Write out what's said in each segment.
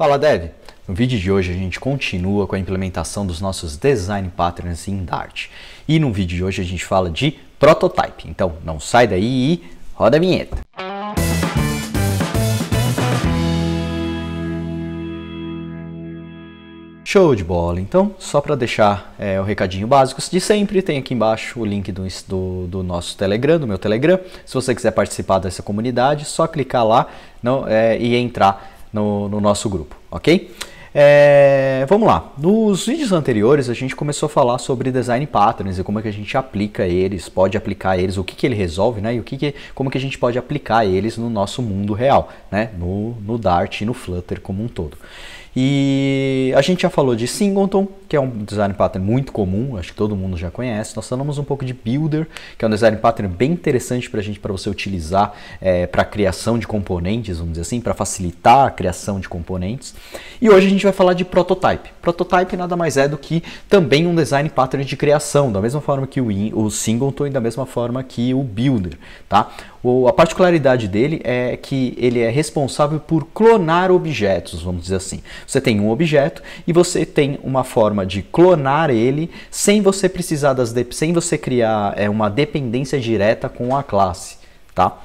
Fala Dev! No vídeo de hoje a gente continua com a implementação dos nossos design patterns em Dart. E no vídeo de hoje a gente fala de prototype. Então não sai daí e roda a vinheta! Show de bola! Então, só para deixar é, o recadinho básico de sempre, tem aqui embaixo o link do, do, do, nosso Telegram, do meu Telegram. Se você quiser participar dessa comunidade, só clicar lá não, é, e entrar no, no nosso grupo, ok? É, vamos lá. Nos vídeos anteriores a gente começou a falar sobre design patterns e como é que a gente aplica eles, pode aplicar eles, o que, que ele resolve, né? E o que, que como que a gente pode aplicar eles no nosso mundo real, né? No, no Dart e no Flutter como um todo. E a gente já falou de Singleton, que é um design pattern muito comum, acho que todo mundo já conhece. Nós falamos um pouco de Builder, que é um design pattern bem interessante para a gente, para você utilizar é, para criação de componentes, vamos dizer assim, para facilitar a criação de componentes. E hoje a gente vai falar de Prototype. Prototype nada mais é do que também um design pattern de criação, da mesma forma que o, o Singleton e da mesma forma que o Builder, tá? O, a particularidade dele é que ele é responsável por clonar objetos, vamos dizer assim. Você tem um objeto e você tem uma forma de clonar ele sem você precisar das sem você criar é, uma dependência direta com a classe, tá?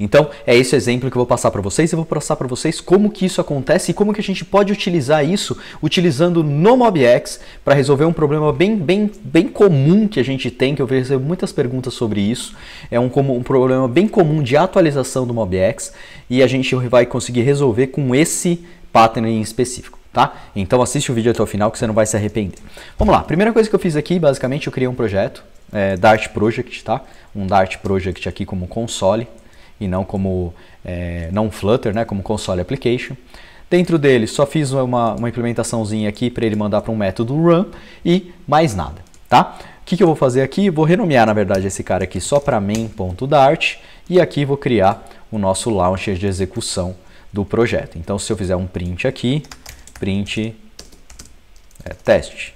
Então, é esse exemplo que eu vou passar para vocês. Eu vou passar para vocês como que isso acontece e como que a gente pode utilizar isso utilizando no MobX para resolver um problema bem, bem, bem comum que a gente tem, que eu recebo muitas perguntas sobre isso. É um, um problema bem comum de atualização do MobX e a gente vai conseguir resolver com esse pattern em específico. Tá? Então assiste o vídeo até o final que você não vai se arrepender. Vamos lá, primeira coisa que eu fiz aqui, basicamente eu criei um projeto, é, Dart Project, tá? Um Dart Project aqui como console, e não como é, não Flutter, né, como console application. Dentro dele só fiz uma, uma implementaçãozinha aqui para ele mandar para um método run e mais nada, tá? O que, que eu vou fazer aqui? Vou renomear na verdade esse cara aqui só para main.dart e aqui vou criar o nosso launcher de execução do projeto. Então se eu fizer um print aqui, print é, teste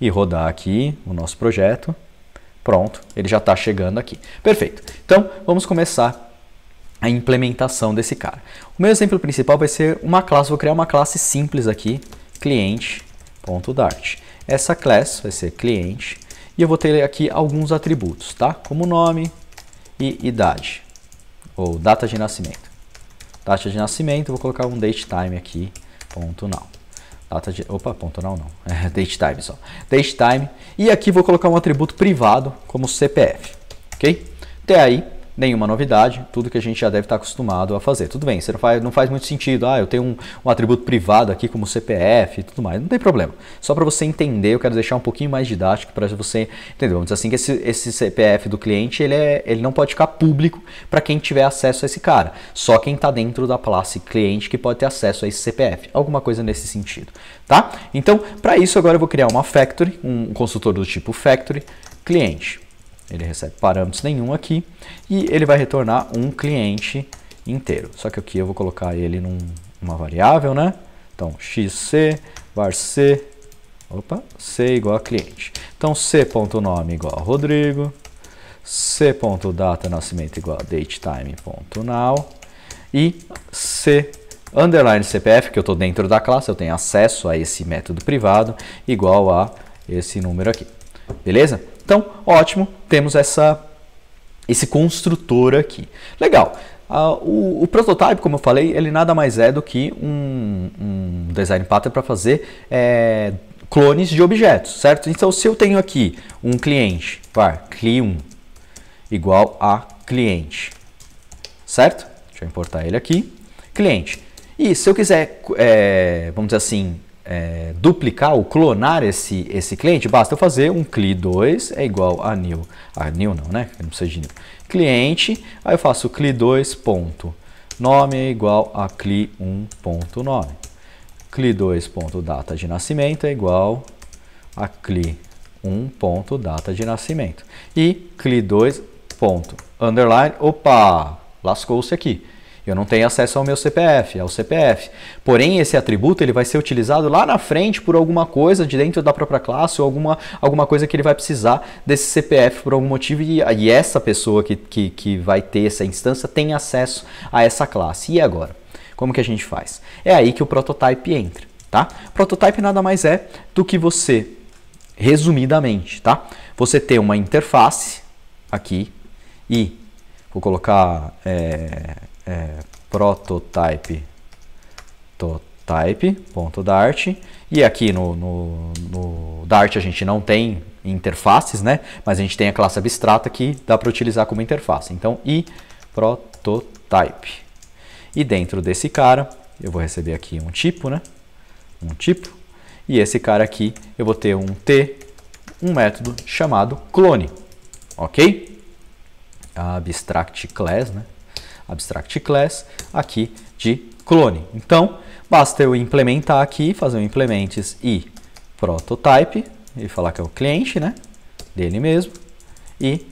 e rodar aqui o nosso projeto, pronto, ele já está chegando aqui. Perfeito. Então vamos começar a implementação desse cara. O meu exemplo principal vai ser uma classe, vou criar uma classe simples aqui, cliente.dart. Essa classe vai ser cliente e eu vou ter aqui alguns atributos, tá? Como nome e idade, ou data de nascimento. Data de nascimento, vou colocar um date time aqui, ponto não. Data de, opa, ponto não não, é date time só. Date time e aqui vou colocar um atributo privado como CPF, ok? Até aí, nenhuma novidade, tudo que a gente já deve estar acostumado a fazer. Tudo bem, você não faz, não faz muito sentido, ah, eu tenho um, um atributo privado aqui como CPF e tudo mais, não tem problema. Só para você entender, eu quero deixar um pouquinho mais didático para você entender. Vamos dizer assim que esse, esse CPF do cliente, ele, é, ele não pode ficar público para quem tiver acesso a esse cara, só quem está dentro da classe cliente que pode ter acesso a esse CPF, alguma coisa nesse sentido, tá? Então, para isso agora eu vou criar uma factory, um consultor do tipo factory cliente. Ele recebe parâmetros nenhum aqui e ele vai retornar um cliente inteiro. Só que aqui eu vou colocar ele numa num, variável, né? Então, xc var c, opa, c igual a cliente. Então, c.nome igual a Rodrigo, c.data nascimento igual a datetime.now e c underline CPF, que eu estou dentro da classe, eu tenho acesso a esse método privado, igual a esse número aqui. Beleza? Então, ótimo, temos essa, esse construtor aqui. Legal. Uh, o, o, prototype, como eu falei, ele nada mais é do que um, um design pattern para fazer é, clones de objetos, certo? Então, se eu tenho aqui um cliente, var cli1 igual a cliente, certo? Deixa eu importar ele aqui, cliente. E se eu quiser, é, vamos dizer assim, é, duplicar ou clonar esse, esse cliente, basta eu fazer um CLI2 é igual a new. A new não, né? Não precisa de new. Cliente, aí eu faço cli 2nome é igual a CLI1.nome. CLI2.data de nascimento é igual a CLI1.data de nascimento. E cli 2underline opa, lascou-se aqui. Eu não tenho acesso ao meu CPF, ao é CPF. Porém, esse atributo ele vai ser utilizado lá na frente por alguma coisa de dentro da própria classe ou alguma, alguma coisa que ele vai precisar desse CPF por algum motivo e, e essa pessoa que, que, que vai ter essa instância tem acesso a essa classe. E agora? Como que a gente faz? É aí que o prototype entra, tá? Prototype nada mais é do que você, resumidamente, tá? Você ter uma interface aqui e vou colocar é, é, prototype prototype ponto dart e aqui no, no, no dart a gente não tem interfaces né mas a gente tem a classe abstrata que dá para utilizar como interface então e prototype e dentro desse cara eu vou receber aqui um tipo né um tipo e esse cara aqui eu vou ter um t um método chamado clone ok abstract class né abstract class aqui de clone. Então, basta eu implementar aqui, fazer um implementes e prototype e falar que é o cliente, né? Dele mesmo. E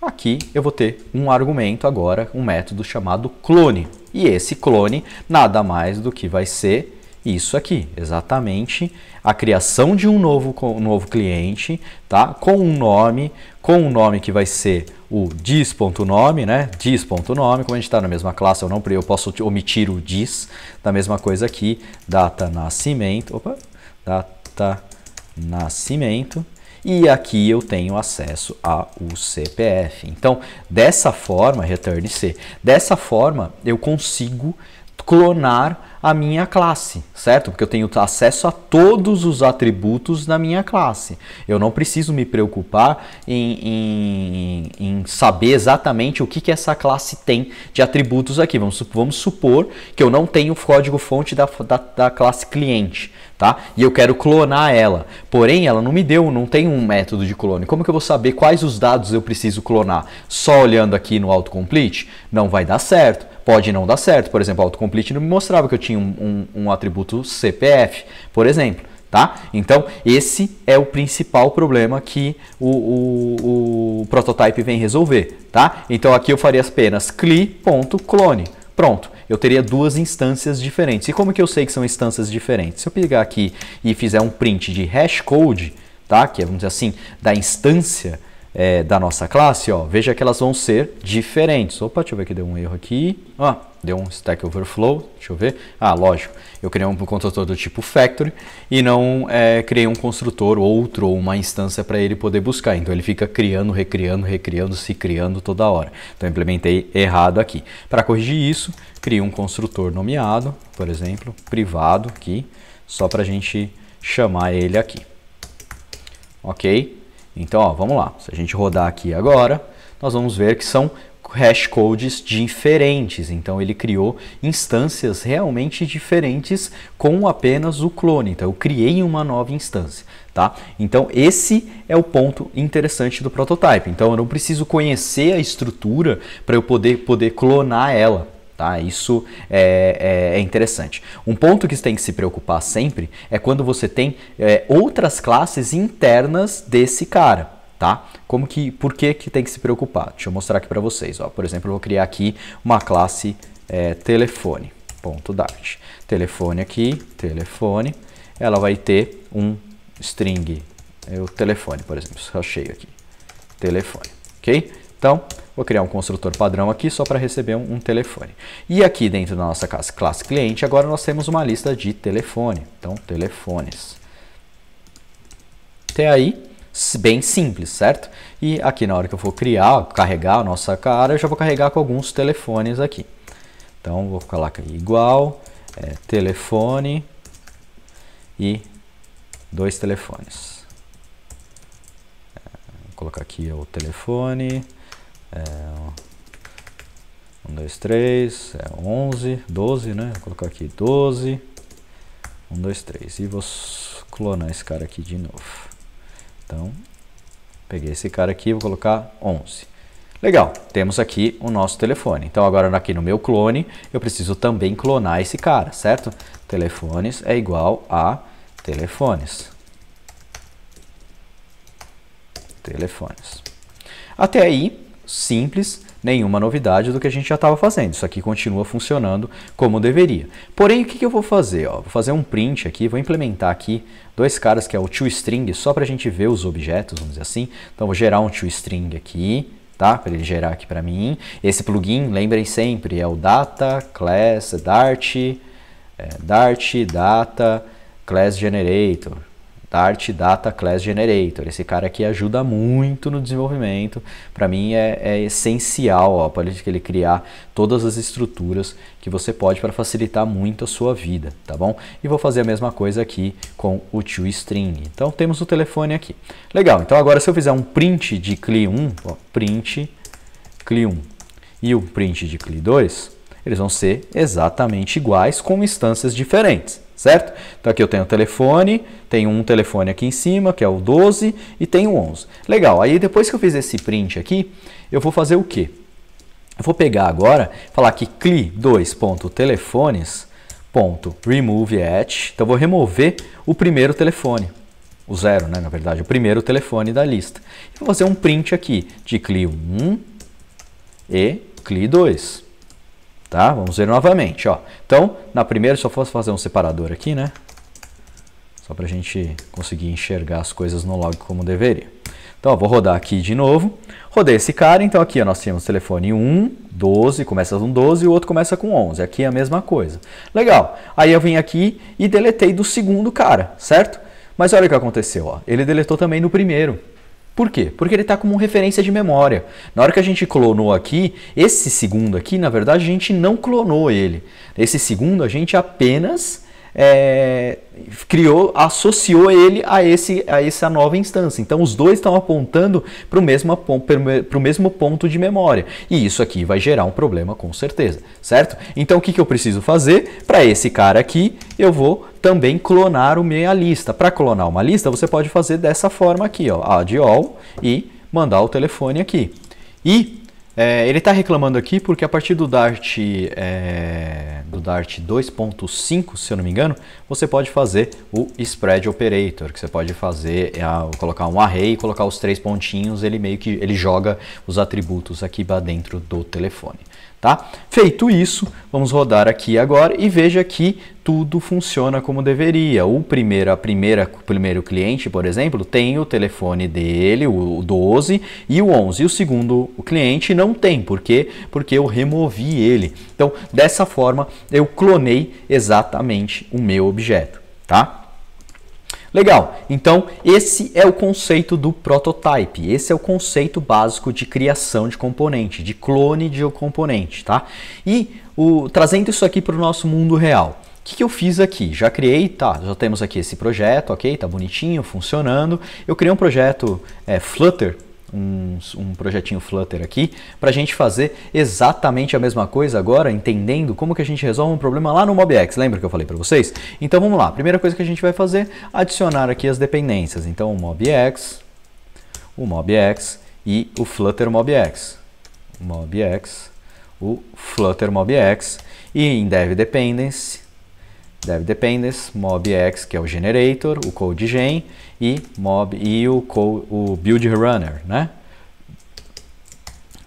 aqui eu vou ter um argumento agora, um método chamado clone. E esse clone nada mais do que vai ser isso aqui, exatamente a criação de um novo, um novo cliente, tá? Com um nome, com um nome que vai ser o diz.nome, né? Dis.nome, como a gente está na mesma classe, eu não eu posso omitir o dis, da mesma coisa aqui, data nascimento, opa, data nascimento, e aqui eu tenho acesso ao CPF. Então, dessa forma, return C, dessa forma eu consigo clonar a minha classe, certo? Porque eu tenho acesso a todos os atributos da minha classe. Eu não preciso me preocupar em, em, em saber exatamente o que, que essa classe tem de atributos aqui. Vamos, vamos supor que eu não tenho o código-fonte da, da, da classe cliente, tá? E eu quero clonar ela. Porém, ela não me deu, não tem um método de clone. Como que eu vou saber quais os dados eu preciso clonar? Só olhando aqui no autocomplete? Não vai dar certo pode não dar certo. Por exemplo, o autocomplete não me mostrava que eu tinha um, um, um atributo CPF, por exemplo. Tá? Então, esse é o principal problema que o, o, o prototype vem resolver. Tá? Então, aqui eu faria apenas cli.clone. Pronto, eu teria duas instâncias diferentes. E como que eu sei que são instâncias diferentes? Se eu pegar aqui e fizer um print de hash code, tá? que é, vamos dizer assim, da instância é, da nossa classe, ó, veja que elas vão ser diferentes. Opa, deixa eu ver que deu um erro aqui. Ó, deu um Stack Overflow, deixa eu ver. Ah, lógico, eu criei um construtor do tipo Factory e não é, criei um construtor outro ou uma instância para ele poder buscar. Então ele fica criando, recriando, recriando, se criando toda hora. Então eu implementei errado aqui. Para corrigir isso, criei um construtor nomeado, por exemplo, privado aqui, só para a gente chamar ele aqui. Ok? Então, ó, vamos lá. Se a gente rodar aqui agora, nós vamos ver que são hash codes diferentes. Então ele criou instâncias realmente diferentes com apenas o clone. Então eu criei uma nova instância, tá? Então esse é o ponto interessante do prototype. Então eu não preciso conhecer a estrutura para eu poder poder clonar ela. Tá? Isso é, é, é, interessante. Um ponto que você tem que se preocupar sempre é quando você tem é, outras classes internas desse cara. Tá? Como que, por que, que tem que se preocupar? Deixa eu mostrar aqui para vocês. Ó. Por exemplo, eu vou criar aqui uma classe é, telefone, ponto dart. Telefone aqui, telefone. Ela vai ter um string, é, o telefone, por exemplo, eu cheio aqui, telefone, ok? Então, vou criar um construtor padrão aqui só para receber um, um, telefone. E aqui dentro da nossa classe cliente, agora nós temos uma lista de telefone. Então, telefones. Até aí, bem simples, certo? E aqui na hora que eu for criar, carregar a nossa cara, eu já vou carregar com alguns telefones aqui. Então, vou colocar aqui igual, é, telefone e dois telefones. É, vou colocar aqui o telefone é, 1, 2, 3, é 11, 12, né? Vou colocar aqui 12, 1, 2, 3. E vou clonar esse cara aqui de novo. Então, peguei esse cara aqui, vou colocar 11. Legal, temos aqui o nosso telefone. Então agora aqui no meu clone, eu preciso também clonar esse cara, certo? Telefones é igual a telefones. Telefones. Até aí, simples, nenhuma novidade do que a gente já estava fazendo. Isso aqui continua funcionando como deveria. Porém, o que, que eu vou fazer? Ó, vou fazer um print aqui, vou implementar aqui dois caras que é o toString, só para a gente ver os objetos, vamos dizer assim. Então, vou gerar um toString aqui, tá? Para ele gerar aqui para mim. Esse plugin, lembrem sempre, é o data class dart, é, dart data class generator. Dart Data Class Generator. Esse cara aqui ajuda muito no desenvolvimento. Para mim é, é essencial para ele criar todas as estruturas que você pode para facilitar muito a sua vida, tá bom? E vou fazer a mesma coisa aqui com o toString. Então temos o telefone aqui. Legal, então agora se eu fizer um print de CLI1, ó, print CLI1 e o print de CLI2, eles vão ser exatamente iguais com instâncias diferentes certo? Então aqui eu tenho o telefone, tenho um telefone aqui em cima, que é o 12, e tenho o 11. Legal, aí depois que eu fiz esse print aqui, eu vou fazer o quê? Eu vou pegar agora, falar que cli2.telefones.removeAt, então eu vou remover o primeiro telefone, o zero, né, na verdade, o primeiro telefone da lista. Eu vou fazer um print aqui de cli1 e cli2. Tá? Vamos ver novamente, ó. Então, na primeira, se eu fosse fazer um separador aqui, né? Só para a gente conseguir enxergar as coisas no log como deveria. Então, ó, vou rodar aqui de novo. Rodei esse cara, então aqui ó, nós tínhamos telefone 1, 12, começa com 12 e o outro começa com 11. Aqui é a mesma coisa. Legal. Aí eu vim aqui e deletei do segundo cara, certo? Mas olha o que aconteceu, ó. ele deletou também no primeiro. Por quê? Porque ele está como referência de memória. Na hora que a gente clonou aqui, esse segundo aqui, na verdade, a gente não clonou ele. Esse segundo a gente apenas é, criou, associou ele a, esse, a essa nova instância. Então os dois estão apontando para o mesmo, mesmo, ponto de memória. E isso aqui vai gerar um problema com certeza, certo? Então o que, que eu preciso fazer? Para esse cara aqui, eu vou também clonar uma lista. Para clonar uma lista, você pode fazer dessa forma aqui, ó, add all e mandar o telefone aqui. E é, ele está reclamando aqui porque a partir do Dart, é, do Dart 2.5, se eu não me engano, você pode fazer o spread operator, que você pode fazer é, colocar um array, colocar os três pontinhos, ele meio que ele joga os atributos aqui para dentro do telefone. Tá? Feito isso, vamos rodar aqui agora e veja que tudo funciona como deveria. O primeiro, a primeira, primeiro cliente, por exemplo, tem o telefone dele, o 12 e o 11. E o segundo o cliente não tem, por quê? Porque eu removi ele. Então, dessa forma, eu clonei exatamente o meu objeto, tá? Legal, então esse é o conceito do prototype, esse é o conceito básico de criação de componente, de clone de um componente, tá? E o, trazendo isso aqui para o nosso mundo real, o que, que eu fiz aqui? Já criei, tá, já temos aqui esse projeto, ok, tá bonitinho, funcionando, eu criei um projeto é, Flutter, um, um projetinho Flutter aqui para a gente fazer exatamente a mesma coisa agora, entendendo como que a gente resolve um problema lá no MobX. Lembra que eu falei para vocês? Então vamos lá. Primeira coisa que a gente vai fazer, adicionar aqui as dependências. Então o MobX, o MobX e o Flutter MobX. MobX, o Flutter MobX e em dev dependency dev dependence, mobx, que é o generator, o codegen e mob e o, o build runner, né?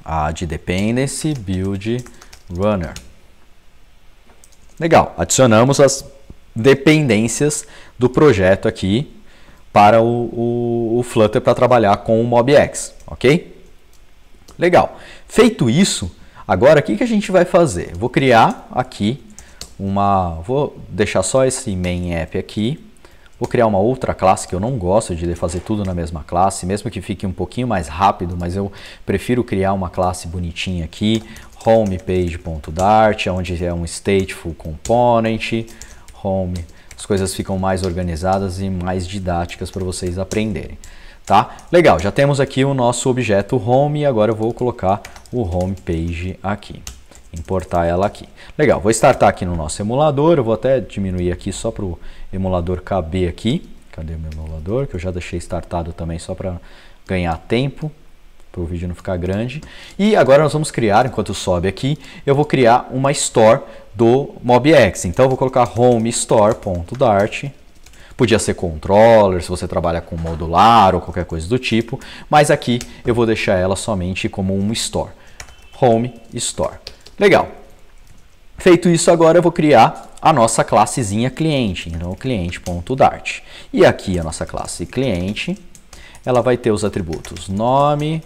Add dependency build runner. Legal, adicionamos as dependências do projeto aqui para o, o, o Flutter para trabalhar com o MobX, ok? Legal. Feito isso, agora o que, que a gente vai fazer? Vou criar aqui uma... Vou deixar só esse main app aqui. Vou criar uma outra classe que eu não gosto de fazer tudo na mesma classe, mesmo que fique um pouquinho mais rápido, mas eu prefiro criar uma classe bonitinha aqui, homepage.dart, onde é um stateful component, home, as coisas ficam mais organizadas e mais didáticas para vocês aprenderem. Tá? Legal, já temos aqui o nosso objeto home e agora eu vou colocar o homepage aqui importar ela aqui. Legal, vou startar aqui no nosso emulador, eu vou até diminuir aqui só para o emulador caber aqui. Cadê meu emulador? Que eu já deixei startado também só para ganhar tempo, para o vídeo não ficar grande. E agora nós vamos criar, enquanto sobe aqui, eu vou criar uma store do MobX. Então eu vou colocar home store.dart Podia ser controller, se você trabalha com modular ou qualquer coisa do tipo, mas aqui eu vou deixar ela somente como um store. Home Store. Legal. Feito isso, agora eu vou criar a nossa classezinha cliente, então cliente.dart. E aqui a nossa classe cliente, ela vai ter os atributos nome,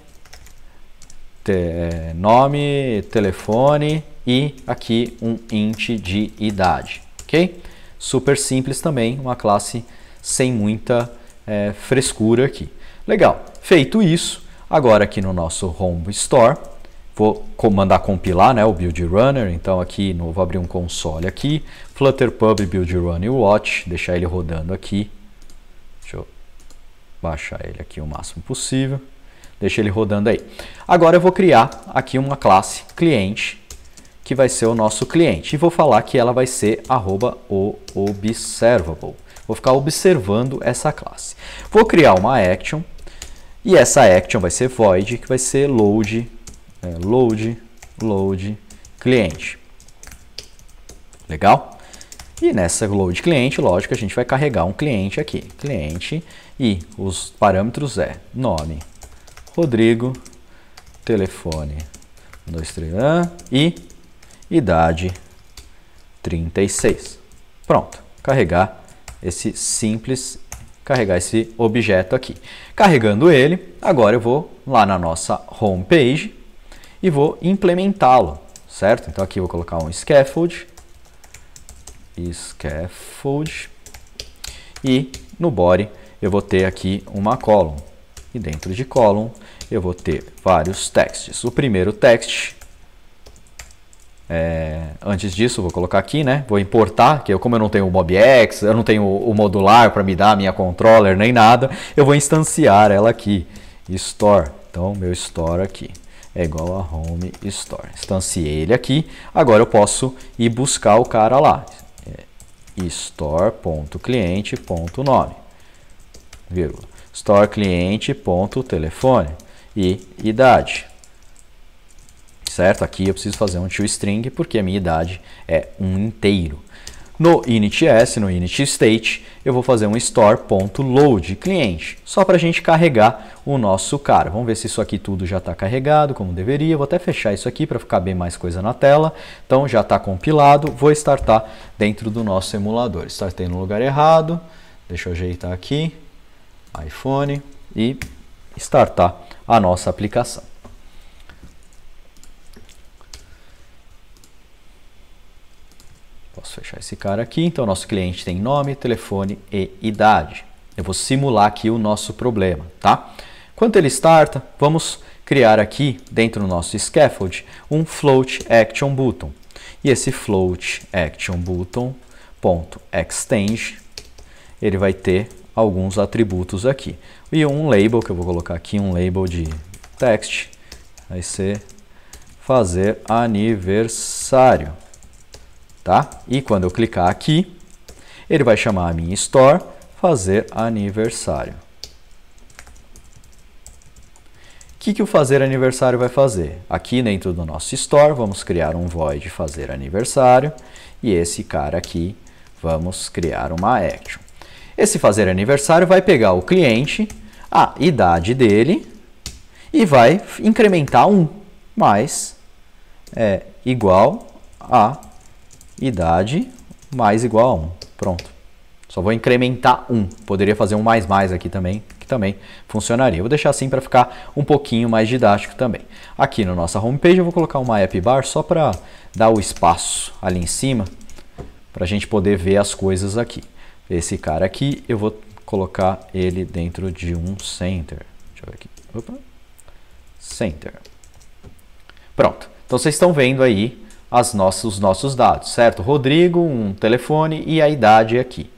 te, nome, telefone e aqui um int de idade, ok? Super simples também, uma classe sem muita é, frescura aqui. Legal, feito isso, agora aqui no nosso Home Store, Vou mandar compilar né, o Build Runner, então aqui no, vou abrir um console aqui, Flutter Pub Build Runner Watch, deixar ele rodando aqui. Deixa eu baixar ele aqui o máximo possível. Deixa ele rodando aí. Agora eu vou criar aqui uma classe cliente, que vai ser o nosso cliente. E vou falar que ela vai ser arroba o observable. Vou ficar observando essa classe. Vou criar uma action, e essa action vai ser void, que vai ser load é, load, load cliente. Legal? E nessa load cliente, lógico, a gente vai carregar um cliente aqui. Cliente e os parâmetros é nome, Rodrigo, telefone, 231 e idade 36. Pronto, carregar esse simples, carregar esse objeto aqui. Carregando ele, agora eu vou lá na nossa home page e vou implementá-lo, certo? Então aqui eu vou colocar um scaffold, scaffold, e no body eu vou ter aqui uma column. E dentro de column eu vou ter vários texts. O primeiro text, é, antes disso vou colocar aqui, né? Vou importar, que eu, como eu não tenho o MobX, eu não tenho o modular para me dar a minha controller nem nada, eu vou instanciar ela aqui, store. Então meu store aqui é igual a home store. Instanciei ele aqui. Agora eu posso ir buscar o cara lá. É store.cliente.nome, vírgula. store.cliente.telefone e idade. Certo? Aqui eu preciso fazer um tio string porque a minha idade é um inteiro. No init s, no init state, eu vou fazer um store.load cliente, só para a gente carregar o nosso cara. Vamos ver se isso aqui tudo já está carregado, como deveria. Vou até fechar isso aqui para ficar bem mais coisa na tela. Então já está compilado, vou startar dentro do nosso emulador. Startei no lugar errado, deixa eu ajeitar aqui, iPhone e startar a nossa aplicação. Posso fechar esse cara aqui. Então, nosso cliente tem nome, telefone e idade. Eu vou simular aqui o nosso problema, tá? Quando ele starta, vamos criar aqui, dentro do nosso scaffold, um float action button. E esse float action button ponto extend, ele vai ter alguns atributos aqui. E um label, que eu vou colocar aqui, um label de text, vai ser fazer aniversário tá? E quando eu clicar aqui, ele vai chamar a minha store fazer aniversário. O que, que o fazer aniversário vai fazer? Aqui dentro do nosso store, vamos criar um void fazer aniversário e esse cara aqui, vamos criar uma action. Esse fazer aniversário vai pegar o cliente, a idade dele e vai incrementar 1 mais é igual a idade mais igual a 1. Pronto. Só vou incrementar 1. Poderia fazer um mais mais aqui também, que também funcionaria. Vou deixar assim para ficar um pouquinho mais didático também. Aqui na no nossa homepage eu vou colocar uma app bar só para dar o espaço ali em cima para a gente poder ver as coisas aqui. Esse cara aqui eu vou colocar ele dentro de um center. Deixa eu ver aqui. Opa. Center. Pronto. Então vocês estão vendo aí as nossas, os nossos dados, certo? Rodrigo, um telefone e a idade aqui,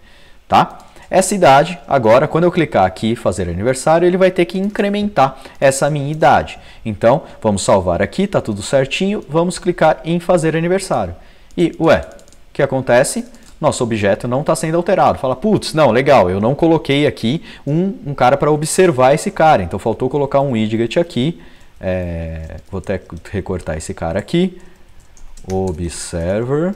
tá? Essa idade, agora, quando eu clicar aqui fazer aniversário, ele vai ter que incrementar essa minha idade. Então, vamos salvar aqui, tá tudo certinho, vamos clicar em fazer aniversário. E, ué, o que acontece? nosso objeto não está sendo alterado. Fala, putz, não, legal, eu não coloquei aqui um, um cara para observar esse cara, então faltou colocar um widget aqui. É, vou até recortar esse cara aqui observer,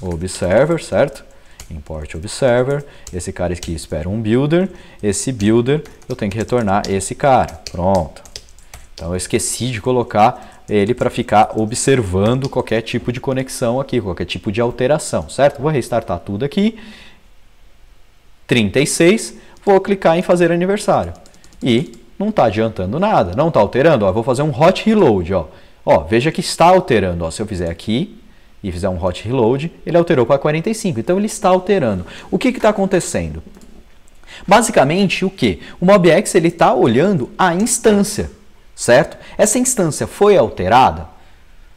observer, certo? Import observer, esse cara aqui espera um builder, esse builder eu tenho que retornar esse cara, pronto. Então eu esqueci de colocar ele para ficar observando qualquer tipo de conexão aqui, qualquer tipo de alteração, certo? Vou restartar tudo aqui, 36, vou clicar em fazer aniversário. E não está adiantando nada, não está alterando, ó, vou fazer um hot reload, ó. Ó, veja que está alterando. Ó, se eu fizer aqui e fizer um hot reload, ele alterou para 45. Então ele está alterando. O que está acontecendo? Basicamente, o que? O MobX está olhando a instância, certo? Essa instância foi alterada?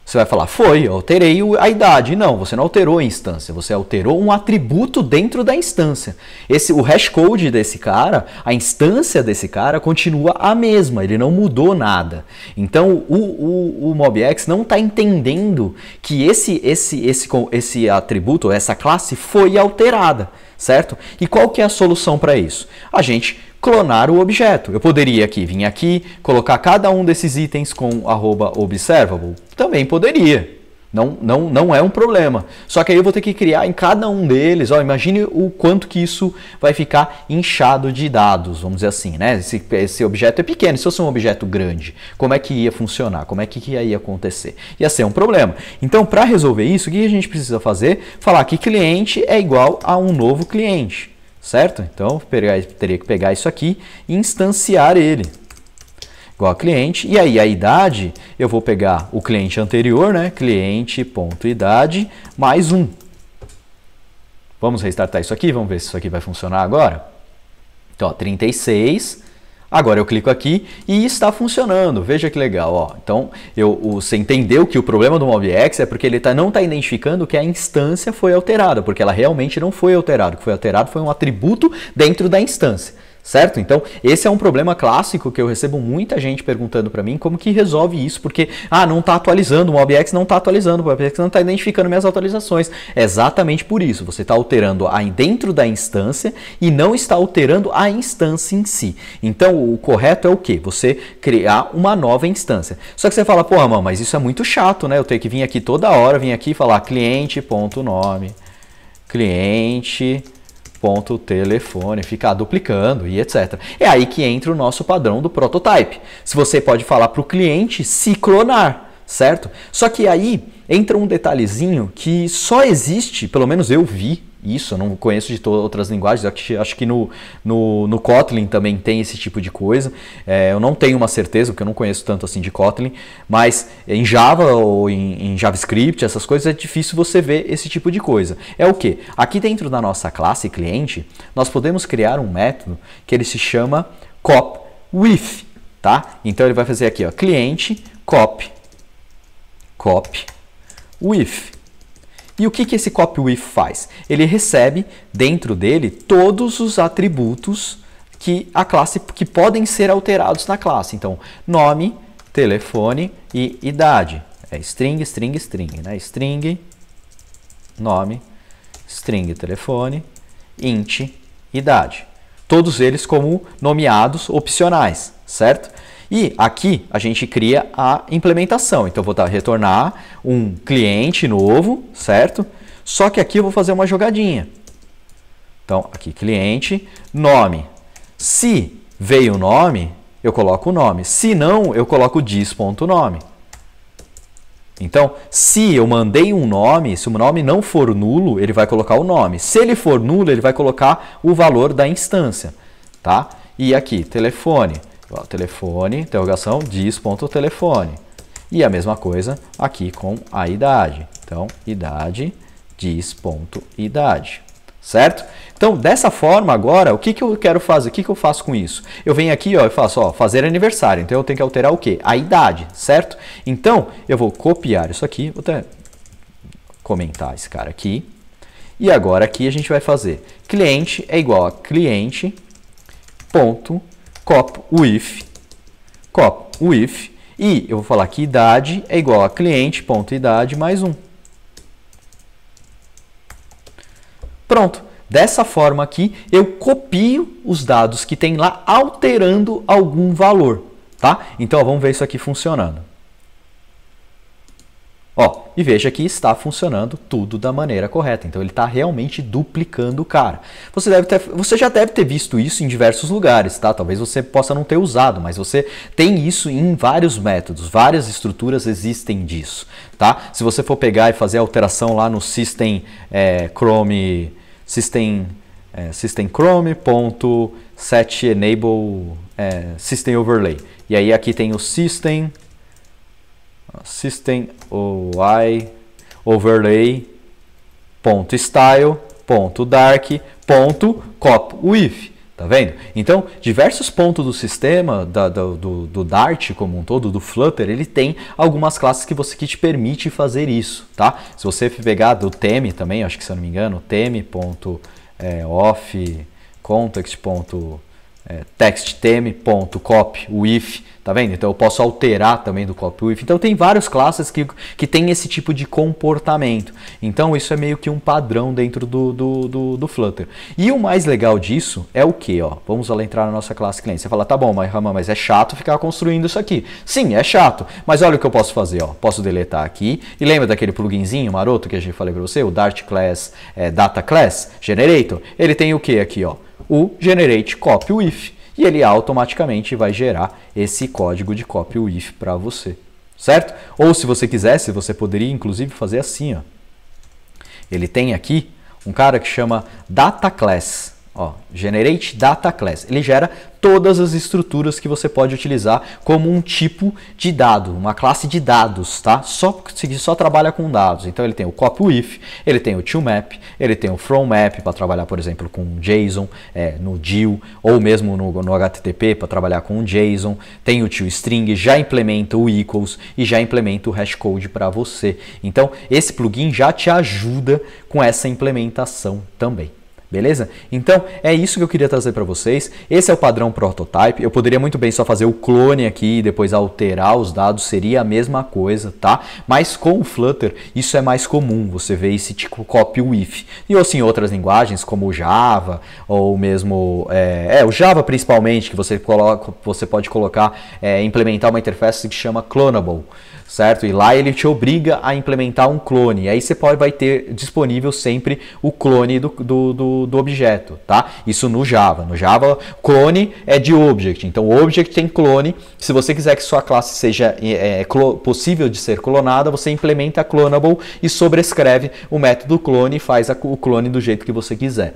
Você vai falar, foi, eu alterei a idade. Não, você não alterou a instância, você alterou um atributo dentro da instância. Esse, o hash code desse cara, a instância desse cara continua a mesma, ele não mudou nada. Então o, o, o MobX não está entendendo que esse, esse, esse, esse atributo, essa classe foi alterada, certo? E qual que é a solução para isso? A gente clonar o objeto. Eu poderia aqui vir aqui, colocar cada um desses itens com arroba observable. Também poderia. Não, não, não é um problema. Só que aí eu vou ter que criar em cada um deles. Ó, imagine o quanto que isso vai ficar inchado de dados, vamos dizer assim, né? Esse, esse objeto é pequeno, se fosse um objeto grande, como é que ia funcionar? Como é que ia acontecer? Ia ser um problema. Então, para resolver isso, o que a gente precisa fazer? Falar que cliente é igual a um novo cliente certo? Então, pegar, teria que pegar isso aqui e instanciar ele, igual a cliente. E aí a idade, eu vou pegar o cliente anterior, né? cliente.idade mais um. Vamos restartar isso aqui, vamos ver se isso aqui vai funcionar agora. Então, ó, 36 Agora eu clico aqui e está funcionando. Veja que legal, ó. Então eu, você entendeu que o problema do MobX é porque ele tá, não está identificando que a instância foi alterada, porque ela realmente não foi alterada. O que foi alterado foi um atributo dentro da instância certo? Então, esse é um problema clássico que eu recebo muita gente perguntando para mim, como que resolve isso? Porque, ah, não está atualizando, o MobX, não está atualizando, o MobX não está identificando minhas atualizações. É exatamente por isso, você está alterando aí dentro da instância e não está alterando a instância em si. Então, o correto é o quê? Você criar uma nova instância. Só que você fala, pô, mano, mas isso é muito chato, né? Eu tenho que vir aqui toda hora, vir aqui e falar cliente.nome, cliente... .nome, cliente ponto telefone, ficar duplicando e etc. É aí que entra o nosso padrão do prototype. Se você pode falar para o cliente se clonar, certo? Só que aí entra um detalhezinho que só existe, pelo menos eu vi isso, eu não conheço de outras linguagens, acho que no, no, no, Kotlin também tem esse tipo de coisa. É, eu não tenho uma certeza, porque eu não conheço tanto assim de Kotlin, mas em Java ou em, em JavaScript, essas coisas, é difícil você ver esse tipo de coisa. É o que? Aqui dentro da nossa classe cliente, nós podemos criar um método que ele se chama cop with, tá? Então ele vai fazer aqui, ó, cliente cop cop with. E o que, que esse copy faz? Ele recebe dentro dele todos os atributos que a classe que podem ser alterados na classe. Então, nome, telefone e idade. É string, string, string, né? String, nome, string, telefone, int, idade. Todos eles como nomeados opcionais, certo? E aqui a gente cria a implementação. Então eu vou tá, retornar um cliente novo, certo? Só que aqui eu vou fazer uma jogadinha. Então aqui cliente, nome. Se veio o nome, eu coloco o nome. Se não, eu coloco dis.nome. Então, se eu mandei um nome, se o nome não for nulo, ele vai colocar o nome. Se ele for nulo, ele vai colocar o valor da instância, tá? E aqui, telefone telefone, interrogação, diz ponto telefone. E a mesma coisa aqui com a idade. Então, idade diz ponto idade. Certo? Então, dessa forma agora, o que, que eu quero fazer? O que, que eu faço com isso? Eu venho aqui ó, e faço ó, fazer aniversário. Então, eu tenho que alterar o quê? A idade, certo? Então, eu vou copiar isso aqui. Vou até comentar esse cara aqui. E agora aqui a gente vai fazer cliente é igual a cliente ponto cop with, cop with, e eu vou falar que idade é igual a cliente.idade mais um. Pronto. Dessa forma aqui, eu copio os dados que tem lá alterando algum valor, tá? Então, ó, vamos ver isso aqui funcionando. Ó, e veja que está funcionando tudo da maneira correta. Então ele está realmente duplicando o cara. Você, deve ter, você já deve ter visto isso em diversos lugares, tá? Talvez você possa não ter usado, mas você tem isso em vários métodos, várias estruturas existem disso, tá? Se você for pegar e fazer alteração lá no System é, Chrome, System, é, System Chrome ponto set enable é, System Overlay. E aí aqui tem o System system OI overlay ponto style ponto dark ponto cop tá vendo então diversos pontos do sistema da, do, do Dart como um todo do Flutter ele tem algumas classes que você que te permite fazer isso tá se você pegar do teme também acho que se eu não me engano teme ponto é, off context ponto é, texttem.cop, tá vendo? Então eu posso alterar também do copyWith. Então tem várias classes que, que tem esse tipo de comportamento. Então isso é meio que um padrão dentro do, do, do, do Flutter. E o mais legal disso é o que? Ó, vamos lá entrar na nossa classe cliente. Você fala, tá bom, mas Raman, mas é chato ficar construindo isso aqui. Sim, é chato, mas olha o que eu posso fazer. Ó. Posso deletar aqui. E lembra daquele pluginzinho maroto que a gente falei para você? O Dart Class, é, Data Class Generator? Ele tem o que aqui? ó? o generate copy if e ele automaticamente vai gerar esse código de copy if para você, certo? Ou se você quisesse, você poderia inclusive fazer assim, ó. Ele tem aqui um cara que chama data class Ó, generate data class. Ele gera todas as estruturas que você pode utilizar como um tipo de dado, uma classe de dados, tá? Só que só trabalha com dados. Então ele tem o copy If, ele tem o to map, ele tem o from map para trabalhar, por exemplo, com JSON é, no DIL ou mesmo no, no HTTP para trabalhar com JSON. Tem o to string, já implementa o equals e já implementa o hash code para você. Então esse plugin já te ajuda com essa implementação também. Beleza? Então é isso que eu queria trazer para vocês. Esse é o padrão prototype. Eu poderia muito bem só fazer o clone aqui e depois alterar os dados, seria a mesma coisa, tá? Mas com o Flutter isso é mais comum. Você vê esse tipo copy with if. E ou sim outras linguagens como o Java ou mesmo é, é, o Java principalmente que você coloca, você pode colocar é, implementar uma interface que chama clonable certo? E lá ele te obriga a implementar um clone. E aí você pode, vai ter disponível sempre o clone do, do, do, do objeto, tá? Isso no Java. No Java, clone é de object. Então, object tem clone. Se você quiser que sua classe seja é, é, é possível de ser clonada, você implementa clonable e sobrescreve o método clone e faz a, o clone do jeito que você quiser.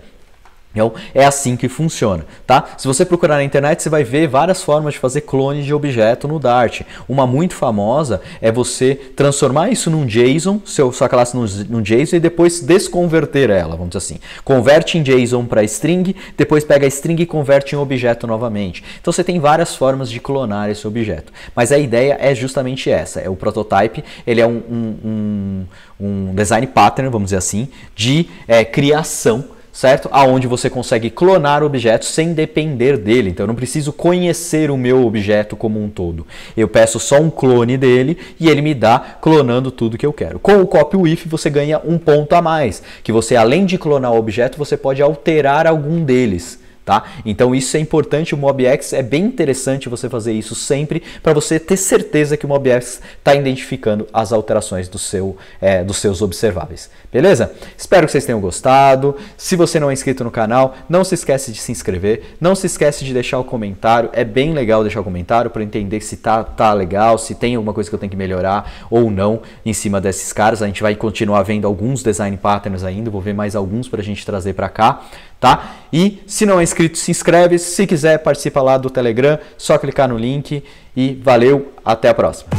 Então, é assim que funciona, tá? Se você procurar na internet, você vai ver várias formas de fazer clones de objeto no Dart. Uma muito famosa é você transformar isso num JSON, seu, sua classe num, num JSON, e depois desconverter ela, vamos dizer assim. Converte em JSON para string, depois pega a string e converte em objeto novamente. Então, você tem várias formas de clonar esse objeto. Mas a ideia é justamente essa, é o prototype, ele é um, um, um, um design pattern, vamos dizer assim, de é, criação certo? Aonde você consegue clonar objetos sem depender dele. Então eu não preciso conhecer o meu objeto como um todo. Eu peço só um clone dele e ele me dá clonando tudo que eu quero. Com o copy with você ganha um ponto a mais, que você além de clonar o objeto, você pode alterar algum deles tá? Então isso é importante, o MobX é bem interessante você fazer isso sempre para você ter certeza que o MobX está identificando as alterações do seu, é, dos seus observáveis, beleza? Espero que vocês tenham gostado. Se você não é inscrito no canal, não se esquece de se inscrever, não se esquece de deixar o comentário, é bem legal deixar o comentário para entender se tá, tá legal, se tem alguma coisa que eu tenho que melhorar ou não em cima desses caras. A gente vai continuar vendo alguns design patterns ainda, vou ver mais alguns para a gente trazer para cá, tá? E se não é inscrito, se inscreve. Se quiser, participa lá do Telegram, só clicar no link e valeu, até a próxima.